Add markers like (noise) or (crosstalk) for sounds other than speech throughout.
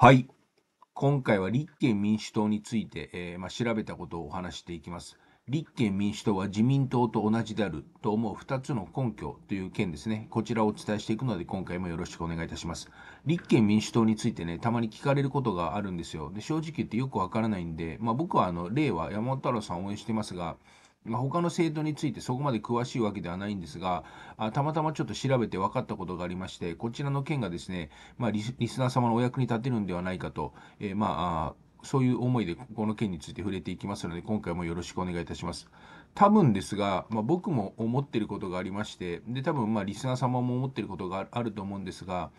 はい。今回は立憲民主党について、えー、まあ、調べたことをお話していきます。立憲民主党は自民党と同じであると思う2つの根拠という件ですね。こちらをお伝えしていくので今回もよろしくお願いいたします。立憲民主党についてね、たまに聞かれることがあるんですよ。で正直言ってよくわからないんで、まあ、僕はあの、例は山本太郎さんを応援してますが、まあ、他の政党についてそこまで詳しいわけではないんですが、あたまたまちょっと調べて分かったことがありまして、こちらの件がですね、まあ、リスナー様のお役に立てるんではないかと、えー、まあ、そういう思いでこの件について触れていきますので、今回もよろしくお願いいたします。多分ですが、まあ、僕も思ってることがありまして、で、多分まあリスナー様も思ってることがあると思うんですが、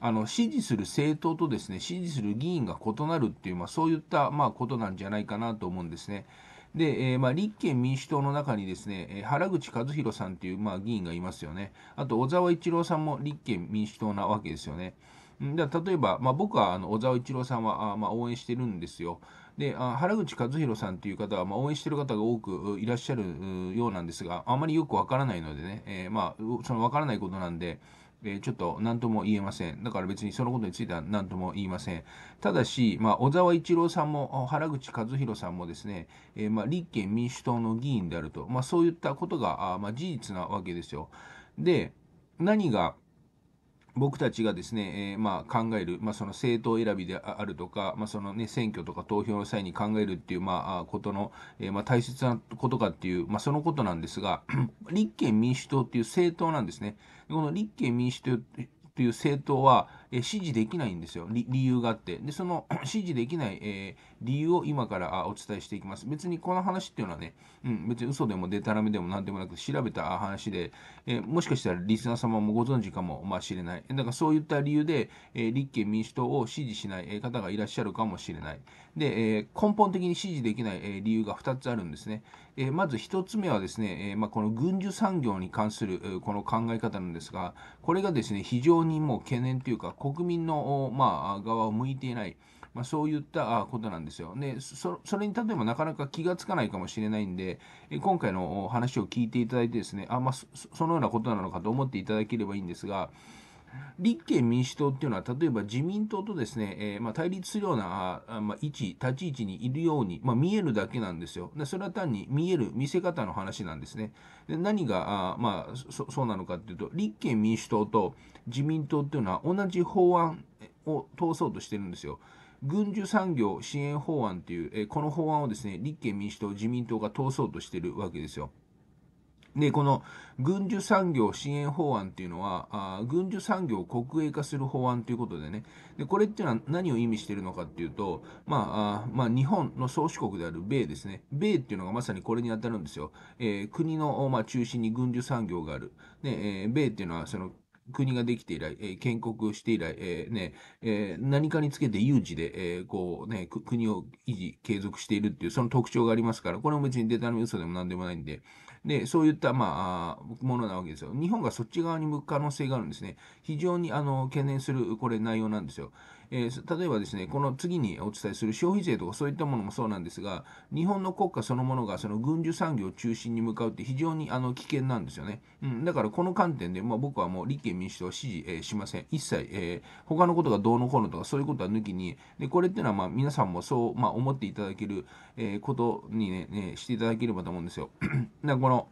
あの、支持する政党とですね、支持する議員が異なるっていう、まあそういったまあことなんじゃないかなと思うんですね。で、えー、まあ、立憲民主党の中にですね、え原口和弘さんという、まあ、議員がいますよね。あと、小沢一郎さんも立憲民主党なわけですよね。だ例えば、まあ、僕はあの小沢一郎さんはあ、まあ、応援してるんですよ。で原口和弘さんという方は、まあ、応援してる方が多くいらっしゃるようなんですがあまりよくわからないのでね、えー、まあ、そのわからないことなんで、ちょっと何とも言えません。だから別にそのことについては何とも言いません。ただし、まあ、小沢一郎さんも原口和弘さんもですね、えー、まあ、立憲民主党の議員であると、まあ、そういったことがあ、まあ、事実なわけですよ。で、何が僕たちがですね、えー、まあ、考える、まあ、その政党選びであるとか、まあ、そのね、選挙とか投票の際に考えるっていう、まあ、ことの、えー、まあ、大切なことかっていう、まあ、そのことなんですが、(clears throat) 立憲民主党っていう政党なんですね。この立憲民主党っていう政党は、え支持できないんですよ理。理由があって。で、その支持できない、えー、理由を今からお伝えしていきます。別にこの話っていうのはね、うん、別に嘘でもデタラメでもなんでもなく調べた話で、えー、もしかしたらリスナー様もご存知かも、まあ、れない。だからそういった理由で、えー、立憲民主党を支持しない方がいらっしゃるかもしれない。で、え根本的に支持できない、え理由が2つあるんですね。えまず1つ目はですね、えまあ、この軍需産業に関する、この考え方なんですが、これがですね、非常にもう懸念というか、国民の、まあ、側を向いていない。まあ、そういったことなんですよ。で、それに例えばなかなか気がつかないかもしれないんで、今回の話を聞いていただいてですね、あ、まあ、そのようなことなのかと思っていただければいいんですが、立憲民主党っていうのは、例えば自民党とですね、えー、まあ、対立するようなあ、まあ、位置、立ち位置にいるように、まあ、見えるだけなんですよ。でそれは単に見える、見せ方の話なんですね。で何があ、まあそ、そうなのかっていうと、立憲民主党と自民党っていうのは同じ法案を通そうとしてるんですよ。軍需産業支援法案っていう、えー、この法案をですね、立憲民主党、自民党が通そうとしてるわけですよ。で、この軍需産業支援法案っていうのは、あ軍需産業を国営化する法案ということでね、でこれっていうのは何を意味しているのかっていうと、まあ、あまあ、日本の宗主国である米ですね、米っていうのがまさにこれに当たるんですよ。えー、国の、まあ、中心に軍需産業がある。でえー、米っていうのはその国ができて以来、えー、建国して以来、えー、ねえー、何かにつけて有事で、えー、こうね、国を維持、継続しているっていう、その特徴がありますから、これも別にデタの嘘でも何でもないんで、で、そういった、まあ、ものなわけですよ。日本がそっち側に向く可能性があるんですね。非常にあの懸念する、これ内容なんですよ。えー、例えばですね、この次にお伝えする消費税とかそういったものもそうなんですが、日本の国家そのものがその軍需産業を中心に向かうって非常にあの危険なんですよね。うん、だからこの観点で、まあ、僕はもう立憲民主党は支持、えー、しません。一切、えー、他のことがどうのこうのとかそういうことは抜きに、でこれっていうのはまあ皆さんもそう、まあ、思っていただける、えことにね、ね、していただければと思うんですよ。(clears throat) だからこの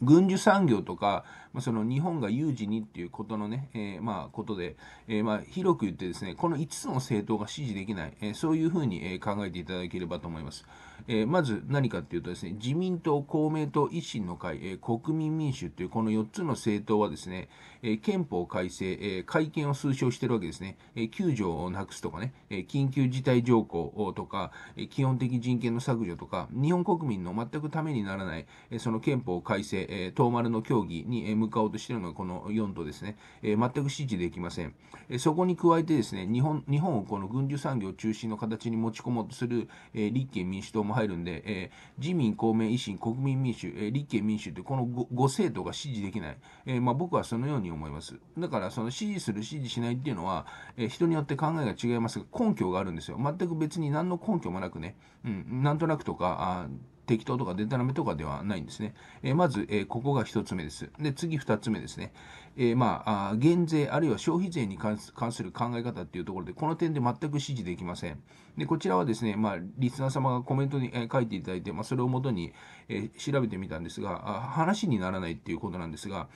軍需産業とか、まあ、その日本が有事にっていうことのね、えー、まあことで、えー、まあ広く言ってですね、この5つの政党が支持できない、えー、そういうふうに考えていただければと思います。えー、まず何かっていうとですね、自民党、公明党、維新の会、えー、国民民主というこの4つの政党はですね、えー、憲法改正、えー、改憲を推奨しているわけですね、えー、9条をなくすとかね、えー、緊急事態条項とか、えー、基本的人権の削除とか、日本国民の全くためにならない、えー、その憲法改正、えー、東丸の協議に、え向かおうとしているのがこの4島ですね、えー、全く支持できません、えー、そこに加えてですね日本日本をこの軍需産業中心の形に持ち込もうとする、えー、立憲民主党も入るんで、えー、自民、公明、維新、国民民主、えー、立憲民主ってこの 5, 5政党が支持できない、えーまあ、僕はそのように思います。だからその支持する、支持しないっていうのは、えー、人によって考えが違いますが根拠があるんですよ。全く別に何の根拠もなくね、うん、なんとなくとか、あ適当とかデタラメとかではないんですね。えまず、えここが1つ目です。で、次2つ目ですね。えまああ、減税あるいは消費税に関する考え方っていうところで、この点で全く支持できません。で、こちらはですね、まあ、リスナー様がコメントに、え書いていただいて、まあ、それをもとに、え調べてみたんですがあ、話にならないっていうことなんですが、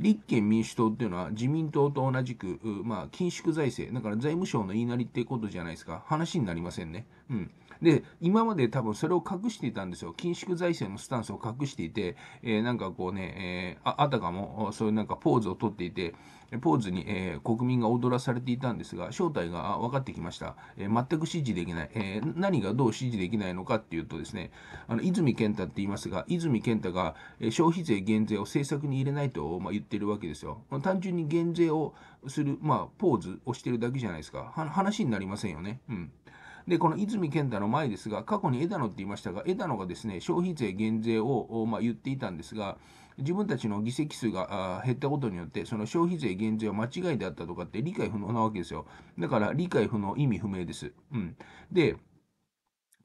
立憲民主党っていうのは自民党と同じく、まあ、緊縮財政、だから財務省の言いなりってことじゃないですか、話になりませんね。うん。で、今まで多分それを隠していたんですよ。緊縮財政のスタンスを隠していて、えー、なんかこうね、えー、あ、あたかも、そういうなんかポーズをとっていて、ポーズに、えー、国民が踊らされていたんですが、正体が分かってきました。えー、全く支持できない、えー、何がどう支持できないのかっていうとですね、あの泉健太って言いますが、泉健太が消費税減税を政策に入れないと、まあ、言ってるわけですよ。単純に減税をする、まあ、ポーズをしてるだけじゃないですか。話になりませんよね。うんで、この泉健太の前ですが、過去に枝野って言いましたが、枝野がですね、消費税減税を、まあ、言っていたんですが、自分たちの議席数が減ったことによって、その消費税減税は間違いであったとかって理解不能なわけですよ。だから理解不能、意味不明です。うん。で、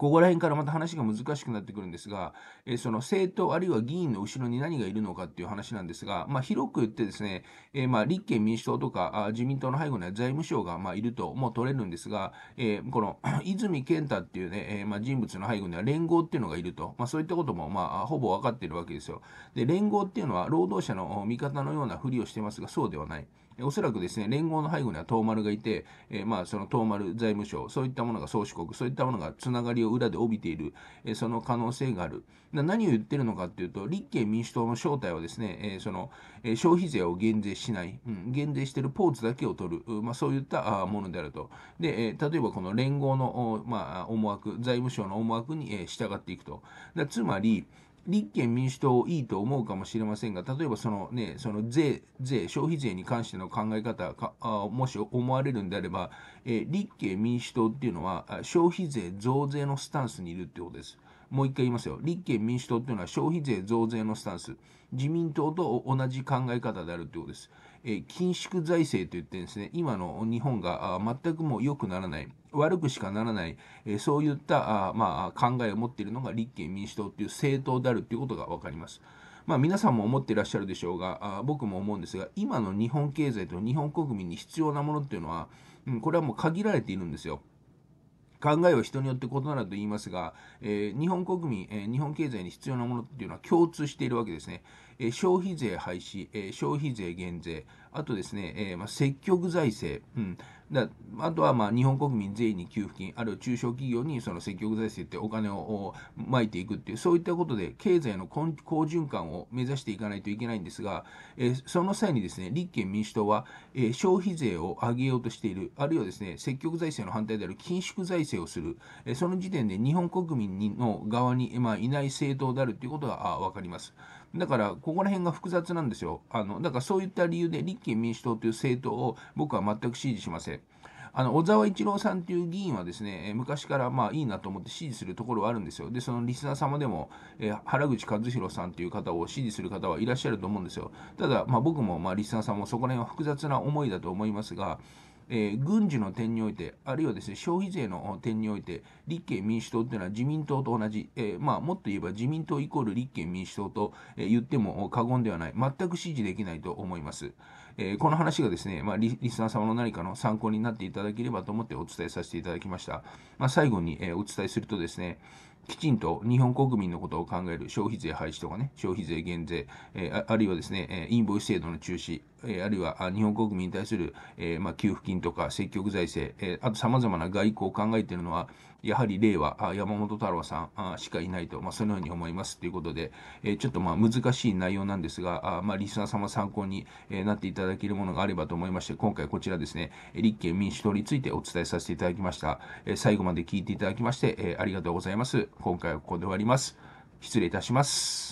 ここら辺からまた話が難しくなってくるんですが、えその政党あるいは議員の後ろに何がいるのかっていう話なんですが、まあ、広く言ってですね、えまあ、立憲民主党とかあ自民党の背後には財務省がまあいるとも取れるんですが、えこの (clears throat) 泉健太っていうね、えまあ、人物の背後には連合っていうのがいると、まあ、そういったこともまあほぼ分かっているわけですよ。で、連合っていうのは労働者の味方のようなふりをしてますが、そうではない。おそらくですね、連合の背後には東丸がいて、えまあその東丸財務省、そういったものが宗主国、そういったものがつながりをを裏で帯びている、えその可能性がある。な何を言ってるのかっていうと、立憲民主党の正体はですね、えその、え消費税を減税しない、うん、減税してるポーズだけを取る、まあ、そういったものであると。で、え例えばこの連合の、まあ、思惑、財務省の思惑に、え従っていくと。だつまり、立憲民主党いいと思うかもしれませんが、例えばそのね、その税、税、消費税に関しての考え方かあ、もし思われるんであれば、えー、立憲民主党っていうのは、消費税増税のスタンスにいるってことです。もう一回言いますよ。立憲民主党っていうのは消費税増税のスタンス。自民党と同じ考え方であるってことです。え緊縮財政といってですね、今の日本が全くもう良くならない、悪くしかならない、えそういったあ、まあ、考えを持っているのが立憲民主党という政党であるということが分かります。まあ、皆さんも思っていらっしゃるでしょうがあ、僕も思うんですが、今の日本経済と日本国民に必要なものっていうのは、うん、これはもう限られているんですよ。考えは人によって異なると言いますが、えー、日本国民、えー、日本経済に必要なものっていうのは共通しているわけですね。えー、消費税廃止、え消費税減税、あとですね、えー、まあ、積極財政、うん、だあとはまあ日本国民全員に給付金、あるいは中小企業にその積極財政ってお金をまいていくっていう、そういったことで経済の好循環を目指していかないといけないんですが、えー、その際にですね立憲民主党は、えー、消費税を上げようとしている、あるいはですね積極財政の反対である緊縮財政をする、えー、その時点で日本国民の側に、まあ、いない政党であるということが分かります。だからここら辺が複雑なんですよあのだからそういった理由で立憲民主党という政党を僕は全く支持しません。あの小沢一郎さんという議員はですね昔からまあいいなと思って支持するところはあるんですよ。で、そのリスナー様でも、えー、原口和弘さんという方を支持する方はいらっしゃると思うんですよ。ただ、まあ、僕もまあリスナーさんもそこら辺は複雑な思いだと思いますが、えー、軍事の点において、あるいはですね消費税の点において、立憲民主党というのは自民党と同じ、えー、まあ、もっと言えば自民党イコール立憲民主党と、え言っても過言ではない、全く支持できないと思います。えこの話がですね、まあ、リスナー様の何かの参考になっていただければと思ってお伝えさせていただきました。まあ、最後に、えお伝えするとですね、きちんと日本国民のことを考える消費税廃止とかね、消費税減税、えー、あるいはですね、インボイス制度の中止、えあるいは日本国民に対する、えー、まあ、給付金とか積極財政、えー、あと様々な外交を考えているのは、やはり令和、山本太郎さんしかいないと、まあ、そのように思いますということで、えー、ちょっとまあ難しい内容なんですが、あまあ、リスナー様参考になっていただけるものがあればと思いまして、今回こちらですね、立憲民主党についてお伝えさせていただきました。え最後まで聞いていただきまして、えありがとうございます。今回はここで終わります。失礼いたします。